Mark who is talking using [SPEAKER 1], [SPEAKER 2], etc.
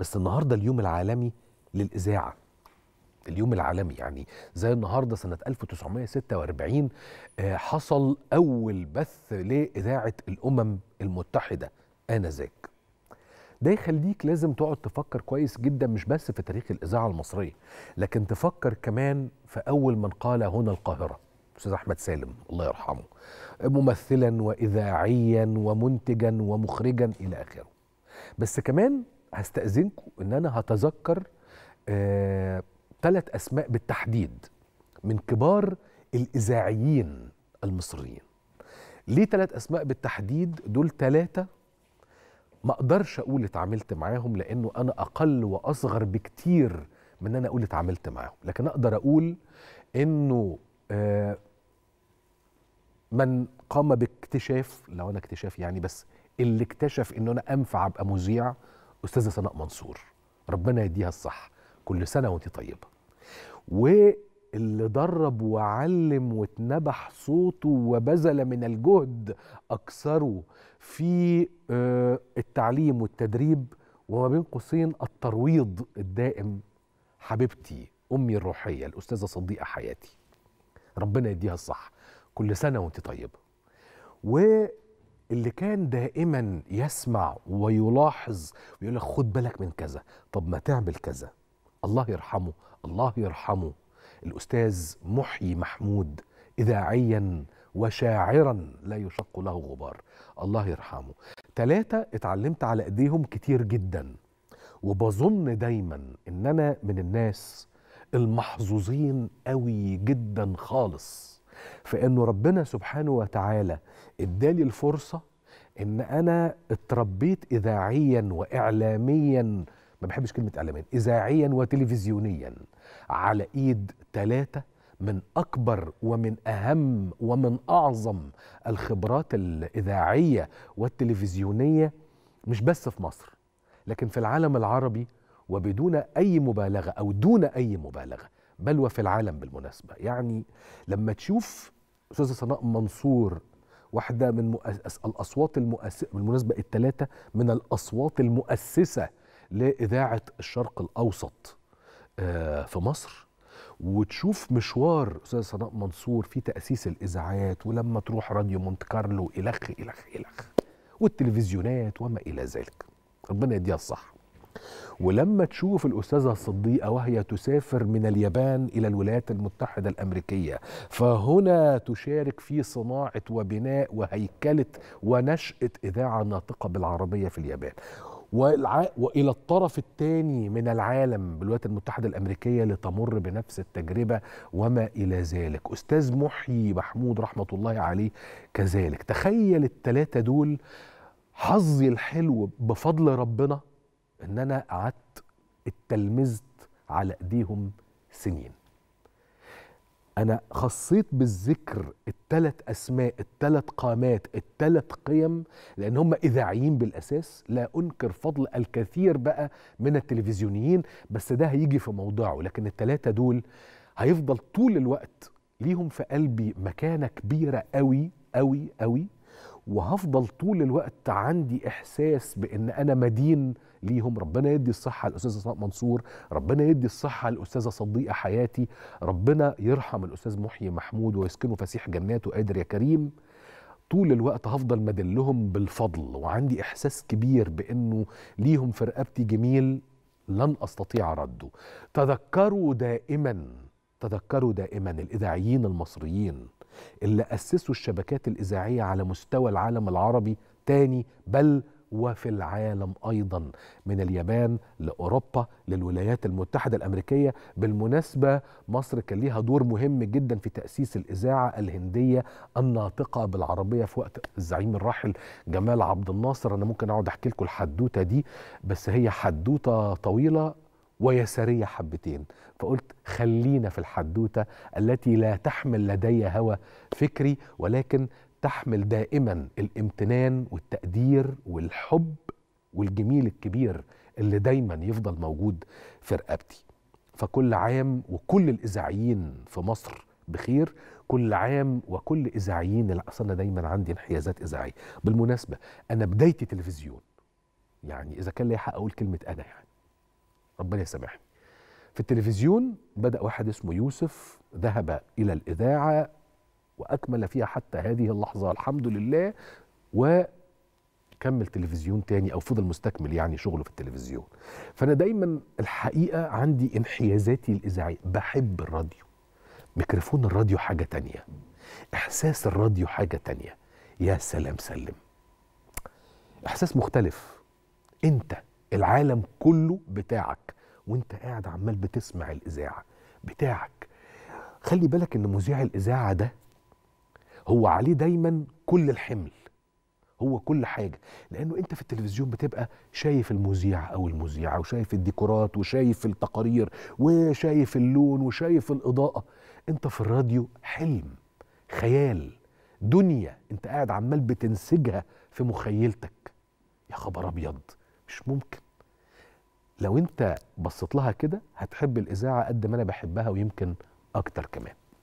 [SPEAKER 1] بس النهارده اليوم العالمي للاذاعه اليوم العالمي يعني زي النهارده سنه 1946 آه، حصل اول بث لاذاعه الامم المتحده انذاك ده يخليك لازم تقعد تفكر كويس جدا مش بس في تاريخ الاذاعه المصريه لكن تفكر كمان في اول من قال هنا القاهره استاذ احمد سالم الله يرحمه ممثلا واذاعيا ومنتجا ومخرجا الى اخره بس كمان هستأذنكم ان انا هتذكر ثلاث آه، اسماء بالتحديد من كبار الاذاعيين المصريين ليه ثلاث اسماء بالتحديد دول ثلاثه ما اقدرش اقول اتعاملت معاهم لانه انا اقل واصغر بكتير من ان انا اقول اتعاملت معاهم لكن اقدر اقول انه آه، من قام باكتشاف لو انا اكتشاف يعني بس اللي اكتشف ان انا انفع ابقى مذيع استاذه سناء منصور ربنا يديها الصح كل سنه وانت طيبه واللي درب وعلم واتنبح صوته وبذل من الجهد اكثره في آه، التعليم والتدريب وما بين قوسين الترويض الدائم حبيبتي امي الروحيه الاستاذه صديقه حياتي ربنا يديها الصح كل سنه وانت طيبه و اللي كان دائما يسمع ويلاحظ ويقول لك خد بالك من كذا طب ما تعمل كذا الله يرحمه الله يرحمه الأستاذ محيي محمود إذاعيا وشاعرا لا يشق له غبار الله يرحمه ثلاثة اتعلمت على أيديهم كتير جدا وبظن دايما إن أنا من الناس المحظوظين قوي جدا خالص في انه ربنا سبحانه وتعالى ادالي الفرصه ان انا اتربيت اذاعيا واعلاميا ما بحبش كلمه اعلاميا اذاعيا وتلفزيونيا على ايد ثلاثه من اكبر ومن اهم ومن اعظم الخبرات الاذاعيه والتلفزيونيه مش بس في مصر لكن في العالم العربي وبدون اي مبالغه او دون اي مبالغه بل وفي العالم بالمناسبة يعني لما تشوف أستاذة صناء منصور واحدة من مؤس... الأصوات المؤسسة بالمناسبة الثلاثة من الأصوات المؤسسة لإذاعة الشرق الأوسط آه، في مصر وتشوف مشوار أستاذة صناء منصور في تأسيس الإذاعات ولما تروح راديو مونت كارلو إلخ إلخ إلخ والتلفزيونات وما إلى ذلك ربنا يديها الصحة ولما تشوف الأستاذة الصديقة وهي تسافر من اليابان إلى الولايات المتحدة الأمريكية فهنا تشارك في صناعة وبناء وهيكلة ونشأة إذاعة ناطقة بالعربية في اليابان والع... والى الطرف الثاني من العالم بالولايات المتحده الامريكيه لتمر بنفس التجربه وما الى ذلك استاذ محيي محمود رحمه الله عليه كذلك تخيل الثلاثه دول حظي الحلو بفضل ربنا ان انا قعدت اتلمذت على ايديهم سنين انا خصيت بالذكر الثلاث اسماء الثلاث قامات الثلاث قيم لان هم اذاعيين بالاساس لا انكر فضل الكثير بقى من التلفزيونيين بس ده هيجي في موضعه لكن الثلاثه دول هيفضل طول الوقت ليهم في قلبي مكانه كبيره قوي قوي قوي وهفضل طول الوقت عندي احساس بان انا مدين ليهم ربنا يدي الصحه للاستاذ اسماء منصور ربنا يدي الصحه للاستاذه صديقه حياتي ربنا يرحم الاستاذ محيي محمود ويسكنه فسيح جناته قادر يا كريم طول الوقت هفضل مدلهم بالفضل وعندي احساس كبير بانه ليهم في رقبتي جميل لن استطيع رده تذكروا دائما تذكروا دائما الاذاعيين المصريين اللي اسسوا الشبكات الاذاعيه على مستوى العالم العربي تاني بل وفي العالم ايضا من اليابان لاوروبا للولايات المتحده الامريكيه بالمناسبه مصر كان ليها دور مهم جدا في تاسيس الاذاعه الهنديه الناطقه بالعربيه في وقت الزعيم الراحل جمال عبد الناصر انا ممكن اقعد احكي لكم الحدوته دي بس هي حدوته طويله ويسارية حبتين فقلت خلينا في الحدوتة التي لا تحمل لدي هوى فكري ولكن تحمل دائما الامتنان والتقدير والحب والجميل الكبير اللي دايما يفضل موجود في رقبتي فكل عام وكل الإذاعيين في مصر بخير كل عام وكل إذاعيين اللي أصلا دايما عندي انحيازات إذاعية بالمناسبة أنا بدايتي تلفزيون يعني إذا كان لي حق أقول كلمة أنا يعني ربنا يسامحني في التلفزيون بدأ واحد اسمه يوسف ذهب إلى الإذاعة وأكمل فيها حتى هذه اللحظة الحمد لله وكمل تلفزيون تاني أو فضل مستكمل يعني شغله في التلفزيون فأنا دايما الحقيقة عندي انحيازاتي الإذاعية بحب الراديو ميكروفون الراديو حاجة تانية إحساس الراديو حاجة تانية يا سلام سلم إحساس مختلف أنت العالم كله بتاعك وانت قاعد عمال بتسمع الاذاعه بتاعك خلي بالك ان مذيع الاذاعه ده هو عليه دايما كل الحمل هو كل حاجه لانه انت في التلفزيون بتبقى شايف المذيع او المذيعه وشايف الديكورات وشايف التقارير وشايف اللون وشايف الاضاءه انت في الراديو حلم خيال دنيا انت قاعد عمال بتنسجها في مخيلتك يا خبر ابيض مش ممكن لو انت بصيت لها كده هتحب الاذاعه قد ما انا بحبها ويمكن اكتر كمان